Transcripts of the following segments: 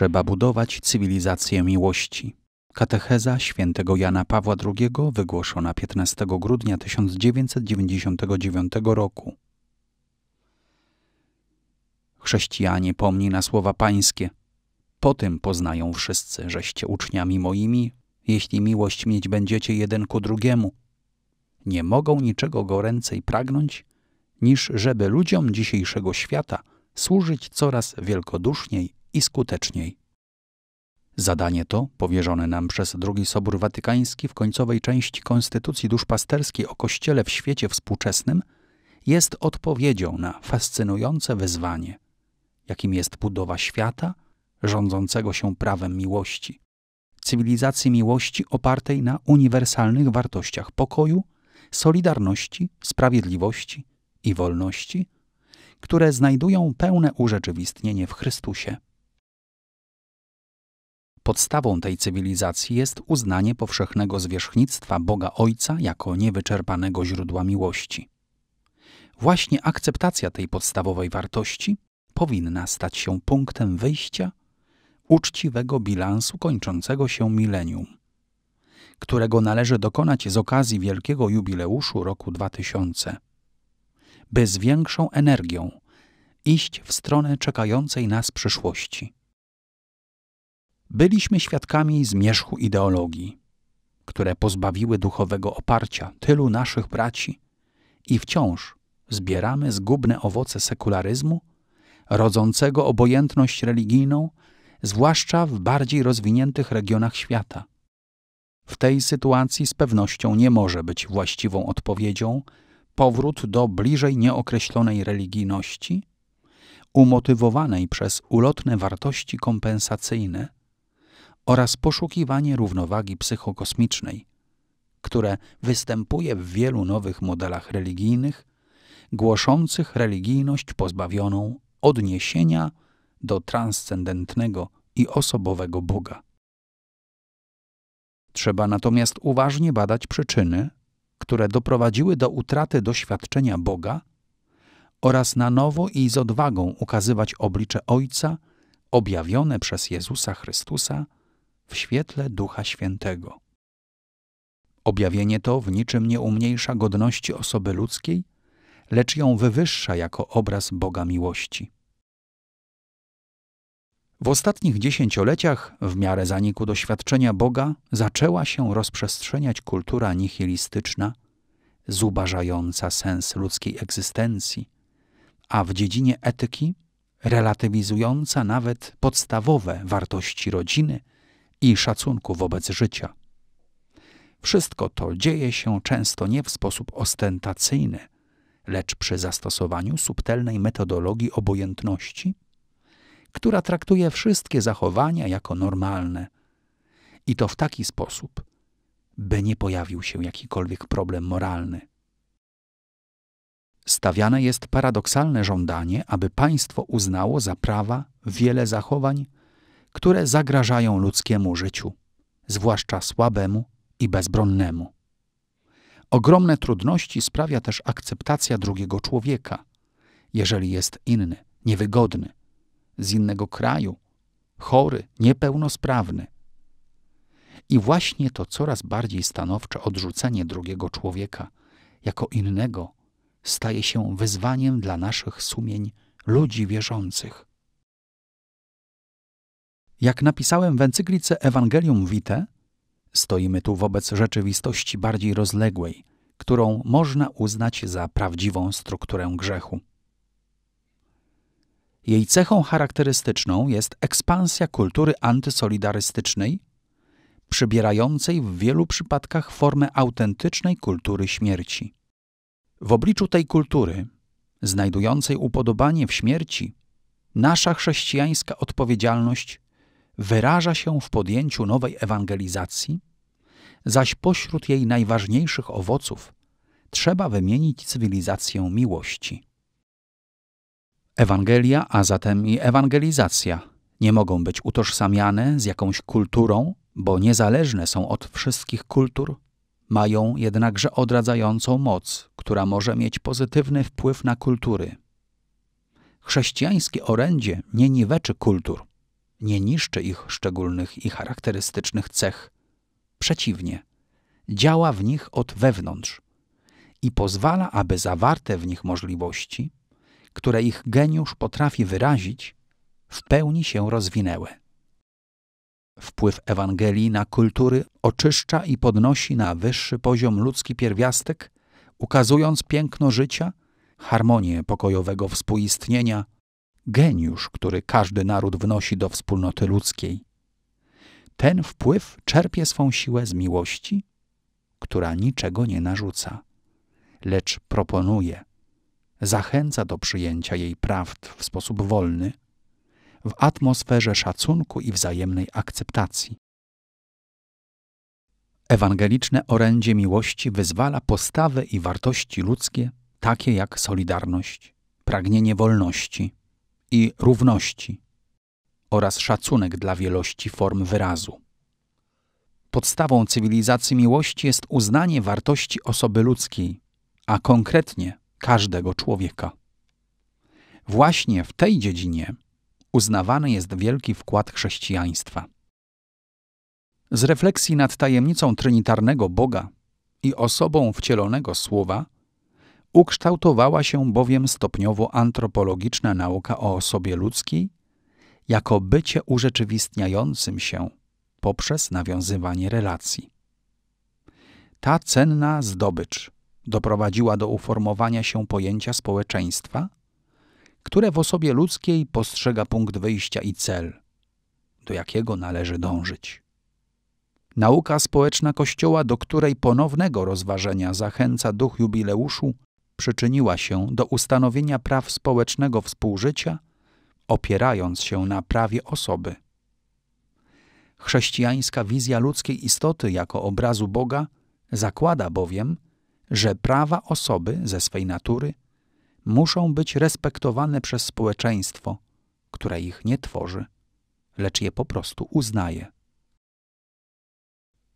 trzeba budować cywilizację miłości. Katecheza świętego Jana Pawła II wygłoszona 15 grudnia 1999 roku. Chrześcijanie, pomni na słowa pańskie. Po tym poznają wszyscy, żeście uczniami moimi, jeśli miłość mieć będziecie jeden ku drugiemu. Nie mogą niczego goręcej pragnąć, niż żeby ludziom dzisiejszego świata służyć coraz wielkoduszniej i skuteczniej. Zadanie to, powierzone nam przez II Sobór Watykański w końcowej części Konstytucji Duszpasterskiej o Kościele w świecie współczesnym, jest odpowiedzią na fascynujące wyzwanie, jakim jest budowa świata rządzącego się prawem miłości, cywilizacji miłości opartej na uniwersalnych wartościach pokoju, solidarności, sprawiedliwości i wolności, które znajdują pełne urzeczywistnienie w Chrystusie. Podstawą tej cywilizacji jest uznanie powszechnego zwierzchnictwa Boga Ojca jako niewyczerpanego źródła miłości. Właśnie akceptacja tej podstawowej wartości powinna stać się punktem wyjścia uczciwego bilansu kończącego się milenium, którego należy dokonać z okazji wielkiego jubileuszu roku 2000, by z większą energią iść w stronę czekającej nas przyszłości byliśmy świadkami zmierzchu ideologii, które pozbawiły duchowego oparcia tylu naszych braci i wciąż zbieramy zgubne owoce sekularyzmu, rodzącego obojętność religijną, zwłaszcza w bardziej rozwiniętych regionach świata. W tej sytuacji z pewnością nie może być właściwą odpowiedzią powrót do bliżej nieokreślonej religijności, umotywowanej przez ulotne wartości kompensacyjne – oraz poszukiwanie równowagi psychokosmicznej, które występuje w wielu nowych modelach religijnych, głoszących religijność pozbawioną odniesienia do transcendentnego i osobowego Boga. Trzeba natomiast uważnie badać przyczyny, które doprowadziły do utraty doświadczenia Boga oraz na nowo i z odwagą ukazywać oblicze Ojca objawione przez Jezusa Chrystusa w świetle Ducha Świętego. Objawienie to w niczym nie umniejsza godności osoby ludzkiej, lecz ją wywyższa jako obraz Boga miłości. W ostatnich dziesięcioleciach, w miarę zaniku doświadczenia Boga, zaczęła się rozprzestrzeniać kultura nihilistyczna, zubażająca sens ludzkiej egzystencji, a w dziedzinie etyki relatywizująca nawet podstawowe wartości rodziny, i szacunku wobec życia. Wszystko to dzieje się często nie w sposób ostentacyjny, lecz przy zastosowaniu subtelnej metodologii obojętności, która traktuje wszystkie zachowania jako normalne. I to w taki sposób, by nie pojawił się jakikolwiek problem moralny. Stawiane jest paradoksalne żądanie, aby państwo uznało za prawa wiele zachowań, które zagrażają ludzkiemu życiu, zwłaszcza słabemu i bezbronnemu. Ogromne trudności sprawia też akceptacja drugiego człowieka, jeżeli jest inny, niewygodny, z innego kraju, chory, niepełnosprawny. I właśnie to coraz bardziej stanowcze odrzucenie drugiego człowieka jako innego staje się wyzwaniem dla naszych sumień ludzi wierzących. Jak napisałem w encyklice Evangelium Vitae, stoimy tu wobec rzeczywistości bardziej rozległej, którą można uznać za prawdziwą strukturę grzechu. Jej cechą charakterystyczną jest ekspansja kultury antysolidarystycznej, przybierającej w wielu przypadkach formę autentycznej kultury śmierci. W obliczu tej kultury, znajdującej upodobanie w śmierci, nasza chrześcijańska odpowiedzialność wyraża się w podjęciu nowej ewangelizacji, zaś pośród jej najważniejszych owoców trzeba wymienić cywilizację miłości. Ewangelia, a zatem i ewangelizacja, nie mogą być utożsamiane z jakąś kulturą, bo niezależne są od wszystkich kultur, mają jednakże odradzającą moc, która może mieć pozytywny wpływ na kultury. Chrześcijańskie orędzie nie niweczy kultur, nie niszczy ich szczególnych i charakterystycznych cech. Przeciwnie, działa w nich od wewnątrz i pozwala, aby zawarte w nich możliwości, które ich geniusz potrafi wyrazić, w pełni się rozwinęły. Wpływ Ewangelii na kultury oczyszcza i podnosi na wyższy poziom ludzki pierwiastek, ukazując piękno życia, harmonię pokojowego współistnienia – geniusz, który każdy naród wnosi do wspólnoty ludzkiej. Ten wpływ czerpie swą siłę z miłości, która niczego nie narzuca, lecz proponuje, zachęca do przyjęcia jej prawd w sposób wolny, w atmosferze szacunku i wzajemnej akceptacji. Ewangeliczne orędzie miłości wyzwala postawy i wartości ludzkie, takie jak solidarność, pragnienie wolności, i równości oraz szacunek dla wielości form wyrazu. Podstawą cywilizacji miłości jest uznanie wartości osoby ludzkiej, a konkretnie każdego człowieka. Właśnie w tej dziedzinie uznawany jest wielki wkład chrześcijaństwa. Z refleksji nad tajemnicą trinitarnego Boga i osobą wcielonego Słowa Ukształtowała się bowiem stopniowo antropologiczna nauka o osobie ludzkiej jako bycie urzeczywistniającym się poprzez nawiązywanie relacji. Ta cenna zdobycz doprowadziła do uformowania się pojęcia społeczeństwa, które w osobie ludzkiej postrzega punkt wyjścia i cel, do jakiego należy dążyć. Nauka społeczna Kościoła, do której ponownego rozważenia zachęca duch jubileuszu, przyczyniła się do ustanowienia praw społecznego współżycia, opierając się na prawie osoby. Chrześcijańska wizja ludzkiej istoty jako obrazu Boga zakłada bowiem, że prawa osoby ze swej natury muszą być respektowane przez społeczeństwo, które ich nie tworzy, lecz je po prostu uznaje.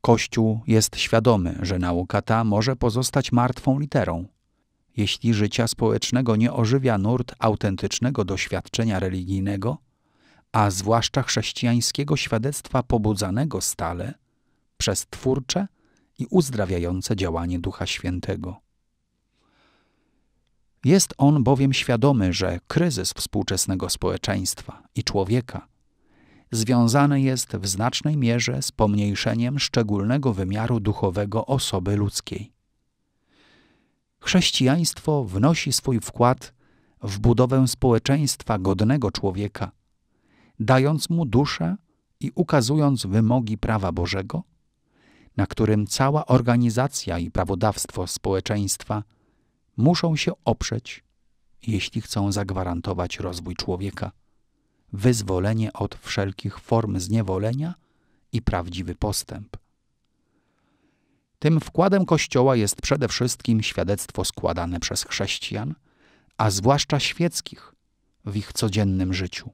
Kościół jest świadomy, że nauka ta może pozostać martwą literą, jeśli życia społecznego nie ożywia nurt autentycznego doświadczenia religijnego, a zwłaszcza chrześcijańskiego świadectwa pobudzanego stale przez twórcze i uzdrawiające działanie Ducha Świętego. Jest on bowiem świadomy, że kryzys współczesnego społeczeństwa i człowieka związany jest w znacznej mierze z pomniejszeniem szczególnego wymiaru duchowego osoby ludzkiej chrześcijaństwo wnosi swój wkład w budowę społeczeństwa godnego człowieka, dając mu duszę i ukazując wymogi prawa Bożego, na którym cała organizacja i prawodawstwo społeczeństwa muszą się oprzeć, jeśli chcą zagwarantować rozwój człowieka, wyzwolenie od wszelkich form zniewolenia i prawdziwy postęp. Tym wkładem Kościoła jest przede wszystkim świadectwo składane przez chrześcijan, a zwłaszcza świeckich w ich codziennym życiu.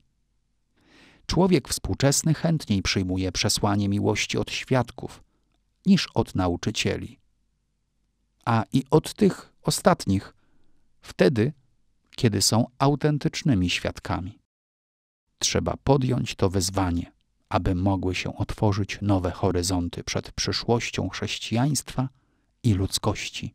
Człowiek współczesny chętniej przyjmuje przesłanie miłości od świadków niż od nauczycieli. A i od tych ostatnich, wtedy, kiedy są autentycznymi świadkami. Trzeba podjąć to wyzwanie aby mogły się otworzyć nowe horyzonty przed przyszłością chrześcijaństwa i ludzkości.